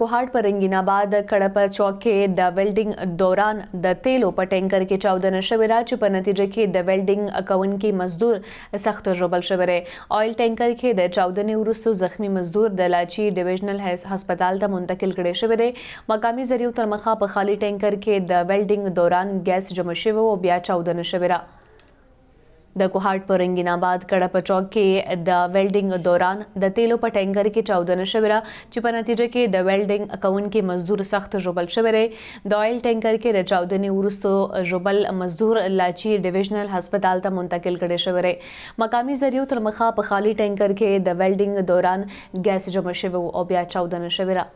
کوهاٹ پر رنگین آباد کړپ چوک کې د ویلډینګ دوران د تیلو په ټینکر کې چاودنه شوې ده چې په نتیجه کې د ویلډینګ کوونکي مزدور سخت ژوبل شوی دی آیل ټینکر کې د چاودنې وروسته زخمی مزدور د لاچی ډیویژنل هسپتال ته منتقل کړي شوی دی مقامی ذریعو تر مخه په خالی ټینکر کې د ویلډینګ دوران ګیس جمع شوی او بیا چاودنه شوې ده د کوهارت په رنگین آباد کړه په چوک کې د ویلډینګ دوران د تیلو په ټینګر کې چاودنه شوې را چې په نتیجه کې د ویلډینګ اکاون کې مزدور سخت ژوبل شوی دی د اویل ټینګر کې د چاودنې وروسته ژوبل مزدور لاچی ډیویژنل هسپتال ته منتقل کړي شوی دی مقامی ذریعو تر مخه په خالی ټینګر کې د ویلډینګ دوران ګیس جمع شوی او بیا چاودنه شوی را